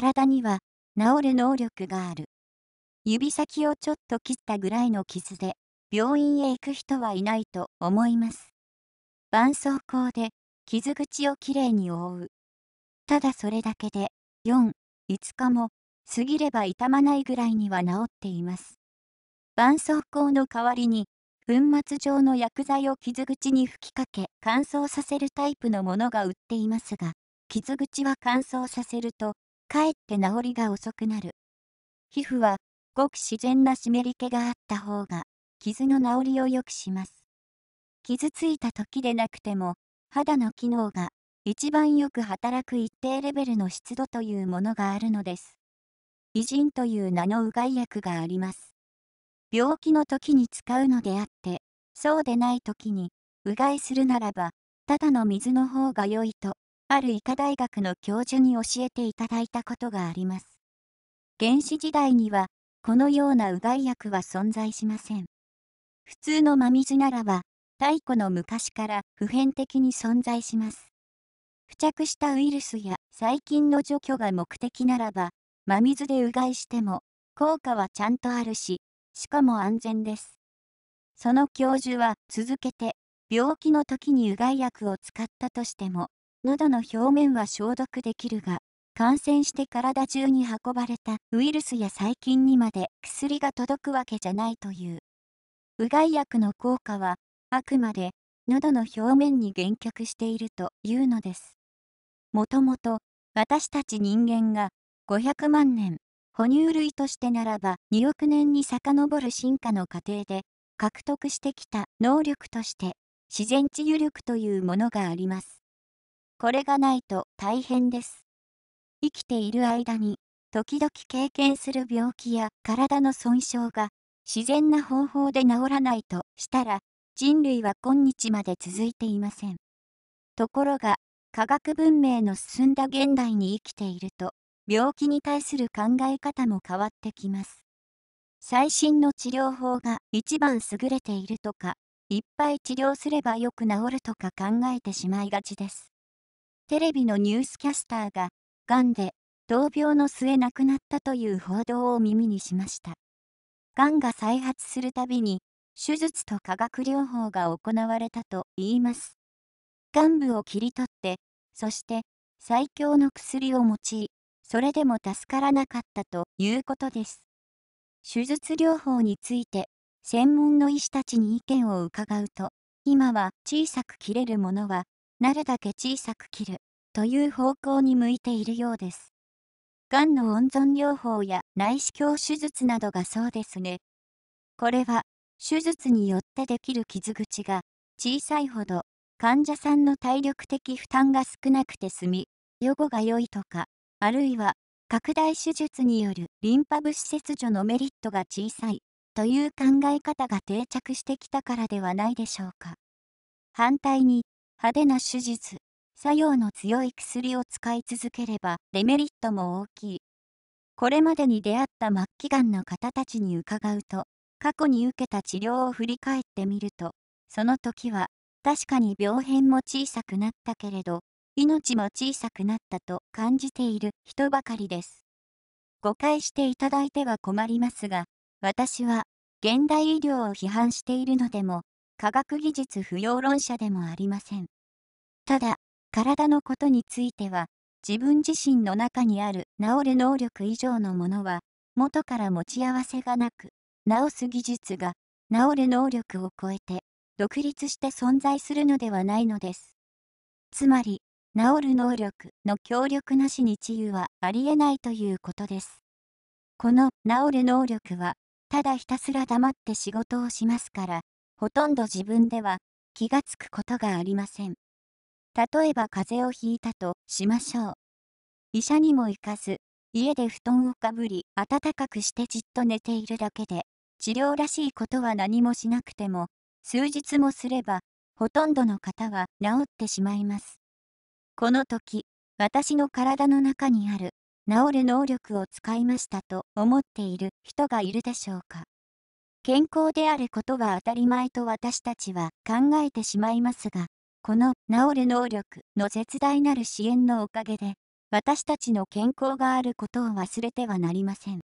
体には治る能力がある。指先をちょっと切ったぐらいの傷で、病院へ行く人はいないと思います。絆創膏で傷口をきれいに覆う。ただそれだけで、4、5日も過ぎれば傷まないぐらいには治っています。絆創膏の代わりに、粉末状の薬剤を傷口に吹きかけ乾燥させるタイプのものが売っていますが、傷口は乾燥させるとかえって治りが遅くなる。皮膚は、ごく自然な湿り気があった方が、傷の治りを良くします。傷ついた時でなくても、肌の機能が、一番よく働く一定レベルの湿度というものがあるのです。偉人という名のうがい薬があります。病気の時に使うのであって、そうでない時に、うがいするならば、ただの水の方が良いとある医科大学の教授に教えていただいたことがあります。原始時代には、このようなうがい薬は存在しません。普通の真水ならば、太古の昔から普遍的に存在します。付着したウイルスや細菌の除去が目的ならば、真水でうがいしても、効果はちゃんとあるし、しかも安全です。その教授は続けて、病気の時にうがい薬を使ったとしても、喉の表面は消毒できるが、感染して体中に運ばれたウイルスや細菌にまで薬が届くわけじゃないという。うがい薬の効果は、あくまで喉の表面に限却しているというのです。もともと、私たち人間が500万年、哺乳類としてならば2億年に遡る進化の過程で獲得してきた能力として自然治癒力というものがあります。これがないと大変です。生きている間に、時々経験する病気や体の損傷が、自然な方法で治らないとしたら、人類は今日まで続いていません。ところが、科学文明の進んだ現代に生きていると、病気に対する考え方も変わってきます。最新の治療法が一番優れているとか、いっぱい治療すればよく治るとか考えてしまいがちです。テレビのニュースキャスターが、がんで、闘病の末亡くなったという報道を耳にしました。がんが再発するたびに、手術と化学療法が行われたと言います。ん部を切り取って、そして最強の薬を用い、それでも助からなかったということです。手術療法について、専門の医師たちに意見を伺うと、今は小さく切れるものはなるだけ小さく切るという方向に向いているようです。がんの温存療法や内視鏡手術などがそうですね。これは手術によってできる傷口が小さいほど患者さんの体力的負担が少なくて済み、予後が良いとか、あるいは拡大手術によるリンパ部施設除のメリットが小さいという考え方が定着してきたからではないでしょうか。反対に派手な手術、作用の強い薬を使い続ければデメリットも大きい。これまでに出会った末期がんの方たちに伺うと、過去に受けた治療を振り返ってみると、その時は、確かに病変も小さくなったけれど、命も小さくなったと感じている人ばかりです。誤解していただいては困りますが、私は現代医療を批判しているのでも科学技術不要論者でもありません。ただ、体のことについては、自分自身の中にある治る能力以上のものは、元から持ち合わせがなく、治す技術が、治る能力を超えて、独立して存在するのではないのです。つまり、治る能力の協力なしに治癒はありえないということです。この治る能力は、ただひたすら黙って仕事をしますから、ほとんど自分では気がつくことがありません。例えば風邪をひいたとしましょう。医者にも行かず、家で布団をかぶり、暖かくしてじっと寝ているだけで、治療らしいことは何もしなくても、数日もすれば、ほとんどの方は治ってしまいます。この時、私の体の中にある、治る能力を使いましたと思っている人がいるでしょうか。健康であることは当たり前と私たちは考えてしまいますが、この治る能力の絶大なる支援のおかげで、私たちの健康があることを忘れてはなりません。